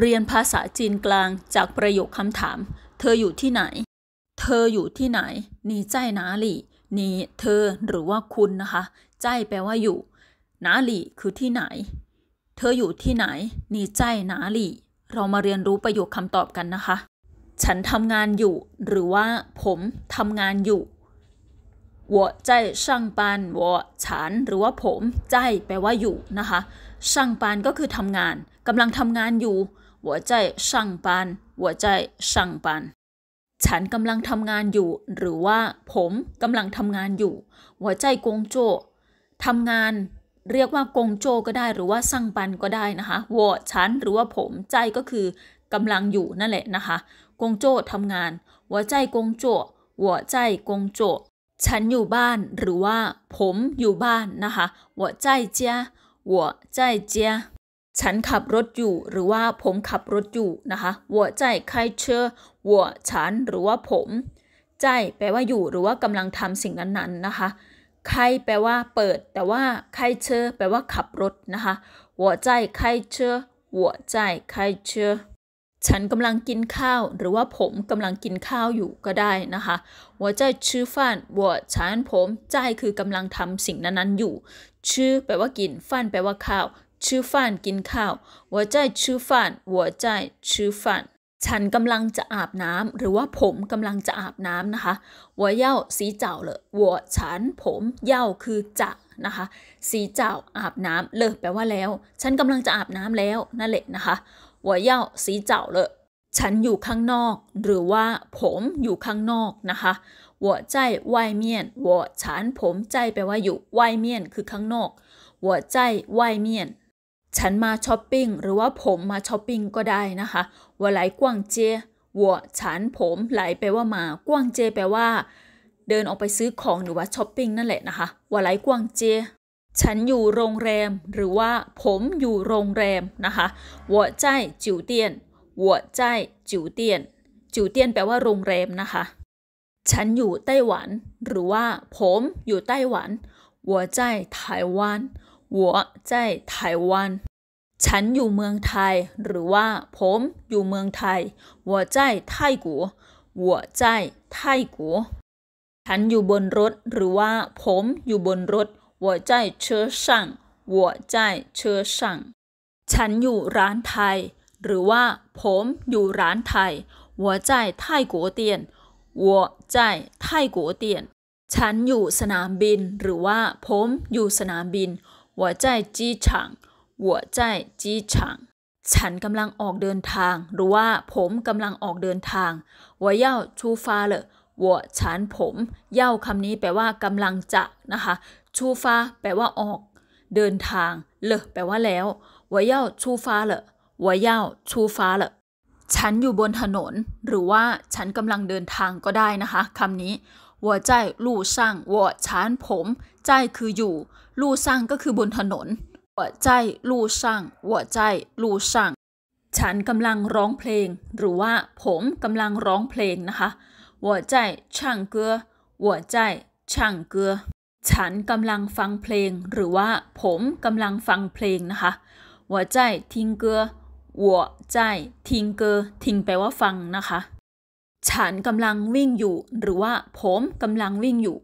เรียนภาษาจีนกลางจากประโยคคำถาม เธออยู่ที่ไหน เธออยู่ที่ไหนนี่ใจนาหลี่นี่เธอหรือว่าคุณนะคะใจแปลว่าอยู่ นาหลี่คือที่ไหน เธออยู่ที่ไหนนี่ใจนาหลี่ เรามาเรียนรู้ประโยคคำตอบกันนะคะ ฉันทำงานอยู่ หรือว่าผมทำงานอยู่ว在จช่างปานวฉันหรือว่าผมใจแปลว่าอยู่นะคะช่างปานก็คือทำงานกำลังทำงานอยู่我在上班我在上班ฉันกำลังทำงานอยู่ หรือว่าผมกำลังทำงานอยู่ หัวใจกงโจทำงาน เรียกว่ากงโจก็ได้ หรือว่าสั่งปันก็ได้นะคะวฉันหรือว่าผมใจก็คือกำลังอยู่นั่นแหละนะคะ กงโจทำงาน หัวใจกงโจหัวใจกงโจฉันอยู่บ้าน หรือว่าผมอยู่บ้านนะคะหัวใจเจหัวใจเจฉันขับรถอยู่หรือว่าผมขับรถอยู่นะคะหัวใจใครเชื่อหัวฉันหรือว่าผมใจแปลว่าอยู่หรือว่ากำลังทำสิ่งนั้น ๆ นะคะใครแปลว่าเปิดแต่ว่าใครเชื่อแปลว่าขับรถนะคะหัวใจใครเชื่อหัวใจใครเชื่อฉันกำลังกินข้าวหรือว่าผมกำลังกินข้าวอยู่ก็ได้นะคะหัวใจชื่อฟันหัวฉันผมใจคือกำลังทำสิ่งนั้นๆอยู่ชื่อแปลว่ากินฟันแปลว่าข้าวชื่อฟันกินข้าวหัวใจชื่อฟันหัวใจชือฟันฉันกำลังจะอาบน้ำหรือว่าผมกำลังจะอาบน้ำนะคะหัวเย่าสีเจ้าเลยหัวฉันผมเย่าคือจะนะคะสีเจ้าอาบน้ำเลยแปลว่าแล้วฉันกำลังจะอาบน้ำแล้วนั่นแหละนะคะหัวเย่าสีเจ้าเลยฉันอยู่ข้างนอกหรือว่าผมอยู่ข้างนอกนะคะหัวใจว่เมียนหัวฉันผมใจแปลว่าอยู่外面เมียนคือข้างนอกหัวใจว่เมียนฉันมาช้อปปิ้ง หรือว่าผมมาช้อปปิ้งก็ได้นะคะว่าไหลกว้างเจียวัวฉันผมไหลแปลว่ามา กว้างเจแปลว่า เดินออกไปซื้อของหรือว่าช้อปปิ้งนั่นแหละนะคะว่าไหลกว้างเจฉันอยู่โรงแรม หรือว่าผมอยู่โรงแรมนะคะวัวใจจิ๋วเตียนวัวใจจิ๋วเตียน จิ๋วเตียนแปลว่าโรงแรมนะคะ ฉันอยู่ไต้หวัน หรือว่า ผมอยู่ไต้หวันวัวใจไต้หวัน我在台湾ฉันอยู่เมืองไทย หรือว่าผมอยู่เมืองไทย我在泰国我在泰国ฉันอยู่บนรถ หรือว่าผมอยู่บนรถ我在车上我在车上ฉันอยู่ร้านไทย หรือว่าผมอยู่ร้านไทย我在泰国店我在泰国店ฉันอยู่สนามบินหรือว่าผมอยู่สนามบิน我在机场我在机场ฉันกำลังออกเดินทาง หรือว่า ผมกำลังออกเดินทาง我要出发了我ฉันผมเย่าคำนี้แปลว่ากำลังจะนะคะชูฟ้าแปลว่าออก เดินทางเลแปลว่าแล้ว我要出发了我要出发了ฉันอยู่บนถนน หรือว่า ฉันกำลังเดินทางก็ได้นะคะคำนี้หัวใจลู่ซ่งหัวนผม ใจคืออยู่ ลู่่งก็คือบนถนน หัวใจ ลู่่งหัวใจ ลู่่งฉันกำลังร้องเพลง หรือว่าผมกำลังร้องเพลงนะคะหัวใจช่างเกือหัวใจช่างเกือฉันกำลังฟังเพลง หรือว่าผมกำลังฟังเพลงนะคะหัวใจทิงเกือหัวใจทิงเกอทิงแปลว่าฟังนะคะฉันกำลังวิ่งอยู่ หรือว่าผมกำลังวิ่งอยู่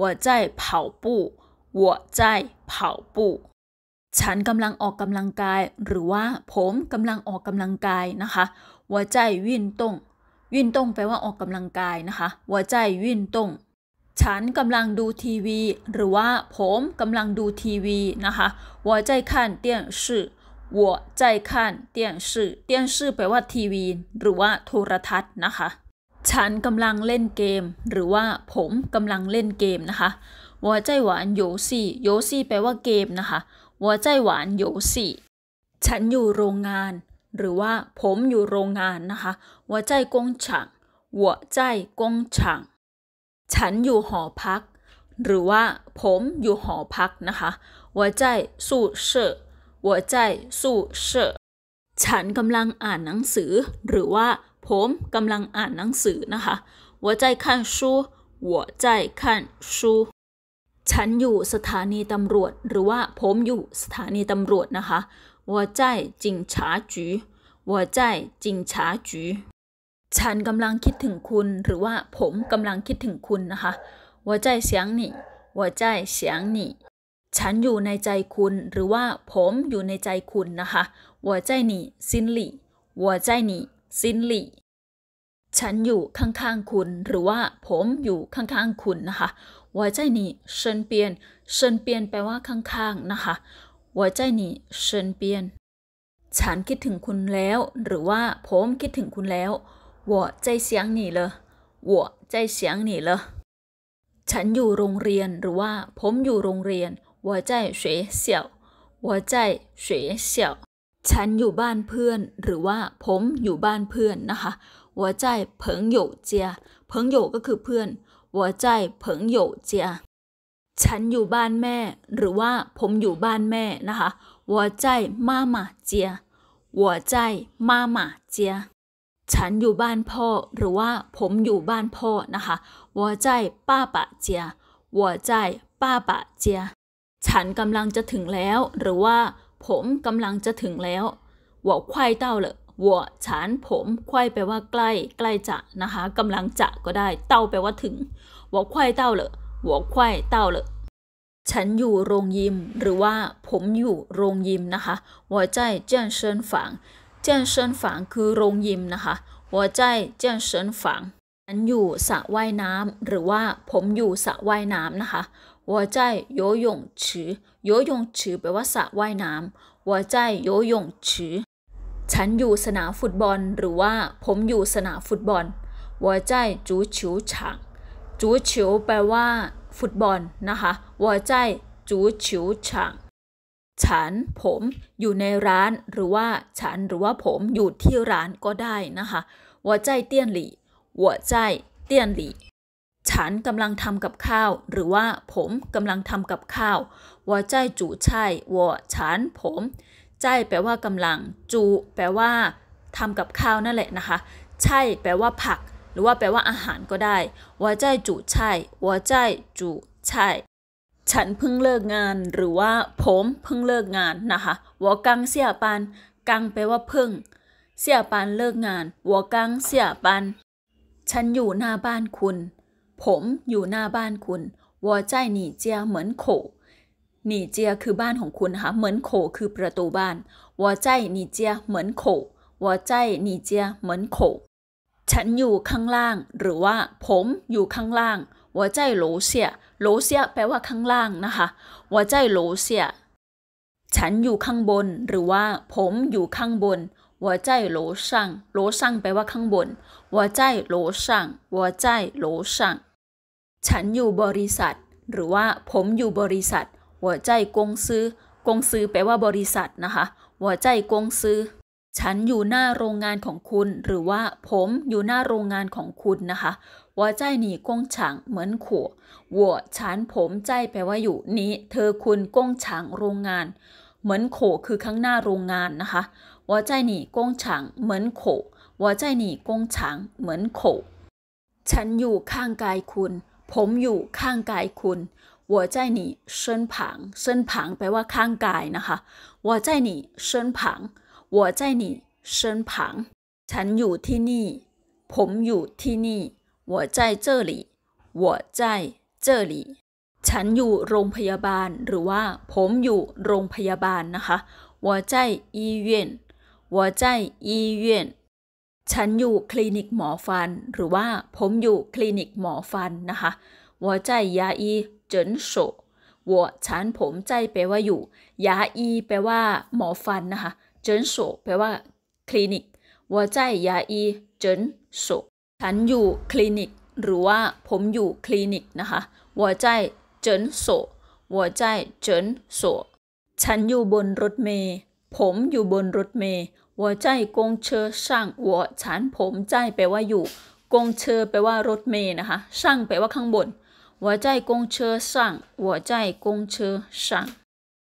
我在跑步我在跑步ฉันกำลังออกกำลังกาย หรือว่า ผมกำลังออกกำลังกายนะคะ我在运动运动แปลว่าออกกำลังกายนะคะ我在运动ฉันกำลังดูทีวี หรือว่าผมกำลังดูทีวีนะคะ我在看电视我在看电视电视แปลว่าทีวีหรือว่าโทรทัศน์นะคะฉันกำลังเล่นเกม หรือว่าผมกำลังเล่นเกม นะคะววใจหานโยซี่โยซี่แปลว่าเกมนะคะววใจหานโยซี่ ฉันอยู่โรงงาน หรือว่าผมอยู่โรงงาน นะคะวัใจกงฉงวัวใจกงฉังฉันอยู่หอพัก หรือว่าผมอยู่หอพักนะคะววใจสู่เชอใจสู่เชอฉันกำลังอ่านหนังสือ หรือว่าผมกำลังอ่านหนังสือนะคะ我在看书我在看书ฉันอยู่สถานีตำรวจหรือว่าผมอยู่สถานีตำรวจนะคะ我在警察局我在警察局ฉันกำลังคิดถึงคุณหรือว่าผมกำลังคิดถึงคุณนะคะ我在想你我在想你ฉันอยู่ในใจคุณหรือว่าผมอยู่ในใจคุณนะคะ我在你心里我在你ซินหลี่ ฉันอยู่ข้างๆคุณ หรือว่าผมอยู่ข้างๆคุณนะคะว่าใจนี่เชิญเปลี่ยนเชิญเปลี่ยนแปลว่าข้างๆนะคะว่าใจนี่เชิญเปลี่ยน ฉันคิดถึงคุณแล้ว หรือว่าผมคิดถึงคุณแล้ววัาใจเสียงนี่เลยว่วใจเสียงนี่เลยฉันอยู่โรงเรียนหรือว่าผมอยู่โรงเรียนว่าใจเยเสี่ยวว่าใจเยเสี่ยวฉันอยู่บ้านเพื่อนหรือว่าผมอยู่บ้านเพื่อน นะคะหัวใจเผิงโยเจียเผิงโยก็คือเพื่อนหัวใจเผิงโยเจียฉันอยู่บ้านแม่หรือว่าผมอยู่บ้านแม่นะคะหัวใจมาหมาเจียหัวใจมาหมาเจียฉันอยู่บ้านพ่อ หรือว่าผมอยู่บ้านพ่อนะคะหัวใจป้าปะเจียหัวใจป้าปะเจียฉันกำลังจะถึงแล้วหรือว่าผมกำลังจะถึงแล้วหัวควายเต้าเหรอัวฉานผมควายแปลว่าใกล้ใกล้จะนะคะ กำลังจะก็ได้ เต้าแปลว่าถึงหัวควายเต้าเหรอวไขควายเต้าเหรอฉันอยู่โรงยิมหรือว่าผมอยู่โรงยิมนะคะ หัวใจเจ้นเซินฝังเจ้นเซินฝังคือโรงยิมนะคะ หัวใจเจ้นเซินฝัง ฉันอยู่สระว่ายน้ำหรือว่าผมอยู่สระว่ายน้ำนะคะหัวใจโยยงชือโยยงชือแปลว่าสระว่ายน้ำหัวใจโยยงชือฉันอยู่สนามฟุตบอลหรือว่าผมอยู่สนามฟุตบอลหัวใจจูฉิวฉางจูฉิวแปลว่าฟุตบอลนะคะหัวใจจูฉิวฉางฉันผมอยู่ในร้านหรือว่าฉันหรือว่าผมอยู่ที่ร้านก็ได้นะคะหัวใจเตี้ยนหลี่หัวใจเตี้ยนหลี่ฉันกำลังทำกับข้าว หรือว่าผมกำลังทำกับข้าวว่าใจจูใช่ว่าฉัน ผม ใจแปลว่ากำลัง จูแปลว่าทำกับข้าวนั่นแหละนะคะ ใช่แปลว่าผัก หรือว่าแปลว่าอาหารก็ได้ว่าใจจูใช่ว่าใจจูใช่ ฉันเพิ่งเลิกงาน หรือว่า ผมเพิ่งเลิกงานนะคะวอกังเสียปันกังแปลว่าเพิ่ง เสียปันเลิกงานวอกังเสียปันฉันอยู่หน้าบ้านคุณผมอยู่หน้าบ้านคุณวอใจหนีเจียเหมือนโข หนีเจียคือบ้านของคุณค่คะเหมือนโขคือประตูบ้านวอใจหนีเจียเหมือนโขวอใจหนีเจียเหมือนโข ฉันอยู่ข้างล่าง หรือว่าผมอยู่ข้างล่างวอใจโหลเซียโหลเซียแปลว่าข้างล่างนะคะวอใจโหลเซีย ฉันอยู่ข้างบนหรือว่า ผมอยู่ข้างบนวอใจโหลซั่งโหลซั่งแปลว่าข้างบนวอใจโหลซั่งวอใจโหลซั่งฉันอยู่บริษัทหรือว่าผมอยู่บริษัท หัวใจกงซื้อกงซื้อแปลว่าบริษัทนะคะหัวใจกงซื้อ ฉันอยู่หน้าโรงงานของคุณ หรือว่า ผมอยู่หน้าโรงงานของคุณนะคะหัวใจหนีกงฉางเหมือนขูหัวฉันผมใจแปลว่าอยู่นี้เธอคุณกงฉางโรงงาน เหมือนโข คือข้างหน้าโรงงานนะคะ หัวใจหนีกงฉางเหมือนโข หัวใจหนีกงฉางเหมือนโข ฉันอยู่ข้างกายคุณผมอยู่ข้างกายคุณ我在你身旁身旁แปลว่าข้างกายนะคะ我在你身旁我在你身旁ฉันอยู่ที่นี่ ผมอยู่ที่นี่我在这里我在这里ฉันอยู่โรงพยาบาลหรือว่า ผมอยู่โรงพยาบาลนะคะ我在医院我在医院ฉันอยู่คลินิกหมอฟัน หรือว่าผมอยู่คลินิกหมอฟันนะคะ我在牙医诊所我ฉันผมใจแปลว่าอยู่ยาอีแปลว่าหมอฟันนะคะ เจินโแปลว่า คลินิก我在牙医诊所ฉันอยู่คลินิก หรือว่า ผมอยู่คลินิกนะคะ我在诊所我在诊所ฉันอยู่บนรถเมย์ผมอยู่บนรถเมย์我在公车上我缠ันผมใจแปลว่าอยู่ กงเชอแปลว่ารถเมย์นะคะสร้งแปลว่าข้างบน我在公车上我在公车上